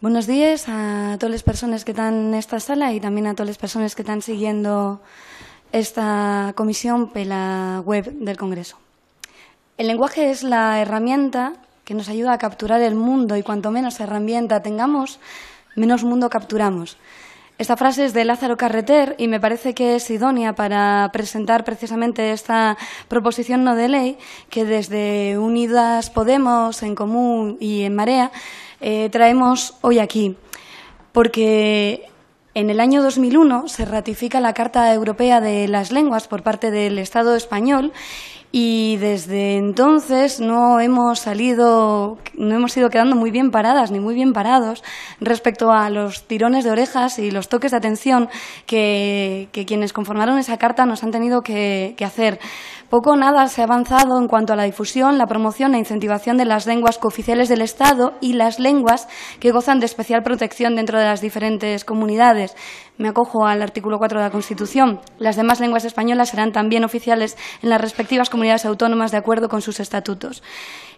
Buenos días a todas las personas que están en esta sala y también a todas las personas que están siguiendo esta comisión por la web del Congreso. El lenguaje es la herramienta que nos ayuda a capturar el mundo y cuanto menos herramienta tengamos, menos mundo capturamos. Esta frase es de Lázaro Carreter y me parece que es idónea para presentar precisamente esta proposición no de ley que desde Unidas Podemos, En Común y En Marea eh, traemos hoy aquí, porque en el año 2001 se ratifica la Carta Europea de las Lenguas por parte del Estado español y desde entonces no hemos salido, no hemos ido quedando muy bien paradas ni muy bien parados respecto a los tirones de orejas y los toques de atención que, quienes conformaron esa carta nos han tenido que, que hacer. Poco o nada se ha avanzado en cuanto a la difusión, la promoción e incentivación de las lenguas cooficiales del Estado y las lenguas que gozan de especial protección dentro de las diferentes comunidades. Me acojo al artículo 4 de la Constitución. Las demás lenguas españolas serán también oficiales en las respectivas comunidades comunidades autónomas de acuerdo con sus estatutos.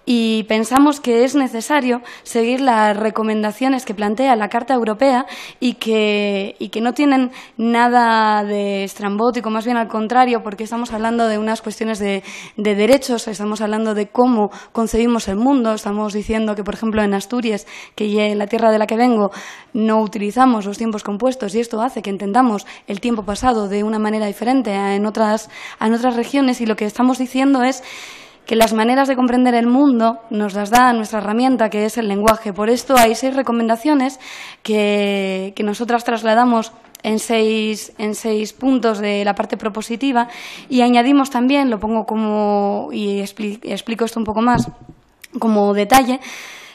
Y pensamos que es necesario seguir las recomendaciones que plantea la Carta Europea y que, que no tienen nada de estrambótico, más bien al contrario, porque estamos hablando de unas cuestiones de, derechos, estamos hablando de cómo concebimos el mundo, estamos diciendo que, por ejemplo, en Asturias, que la tierra de la que vengo, no utilizamos los tiempos compuestos y esto hace que entendamos el tiempo pasado de una manera diferente a en otras, a en otras regiones y lo que estamos diciendo diciendo es que las maneras de comprender el mundo nos las da nuestra herramienta, que es el lenguaje. Por esto hay seis recomendaciones que, nosotras trasladamos en seis, en seis puntos de la parte propositiva y añadimos también, lo pongo como, y explico esto un poco más como detalle,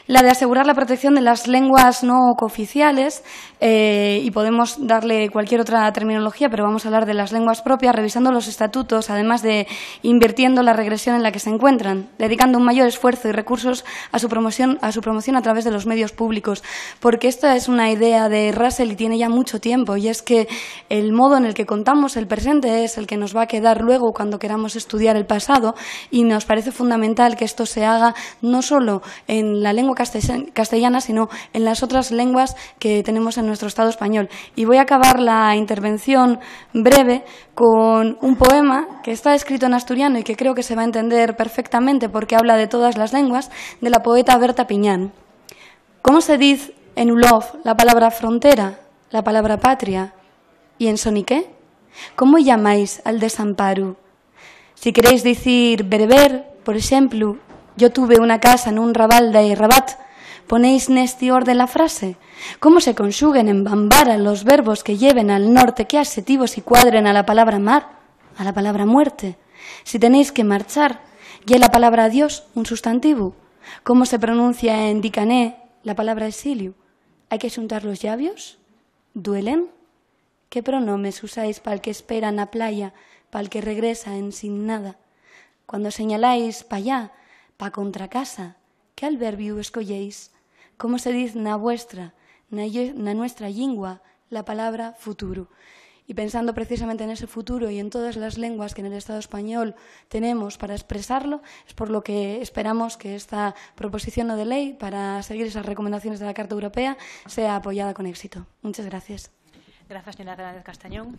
la de asegurar la protección de las lenguas no cooficiales eh, y podemos darle cualquier otra terminología, pero vamos a hablar de las lenguas propias, revisando los estatutos, además de invirtiendo la regresión en la que se encuentran, dedicando un mayor esfuerzo y recursos a su promoción a, su promoción a través de los medios públicos, porque esta es una idea de Russell y tiene ya mucho tiempo, y es que el modo en el que contamos el presente es el que nos va a quedar luego cuando queramos estudiar el pasado, y nos parece fundamental que esto se haga no solo en la lengua castellana, sino en las otras lenguas que tenemos en nuestro Estado español. Y voy a acabar la intervención breve con un poema que está escrito en asturiano y que creo que se va a entender perfectamente porque habla de todas las lenguas, de la poeta Berta Piñán. ¿Cómo se dice en Ulof la palabra frontera, la palabra patria? ¿Y en sonique ¿Cómo llamáis al desamparo? Si queréis decir berber, por ejemplo, yo tuve una casa en un rabal y Rabat. ¿Ponéis este orden la frase? ¿Cómo se conjuguen en Bambara los verbos que lleven al norte? ¿Qué adjetivos y cuadren a la palabra mar? A la palabra muerte. Si tenéis que marchar, y la palabra Dios un sustantivo. ¿Cómo se pronuncia en Dicané la palabra exilio? ¿Hay que juntar los labios? ¿Duelen? ¿Qué pronomes usáis para el que espera en la playa, para el que regresa en sin nada? Cuando señaláis para allá, pa contra casa, que al escolléis, como se dice na vuestra, na, nuestra lengua, la palabra futuro. Y pensando precisamente en ese futuro y en todas las lenguas que en el Estado español tenemos para expresarlo, es por lo que esperamos que esta proposición de ley para seguir esas recomendaciones de la Carta Europea sea apoyada con éxito. Muchas gracias. Gracias, señora Castañón.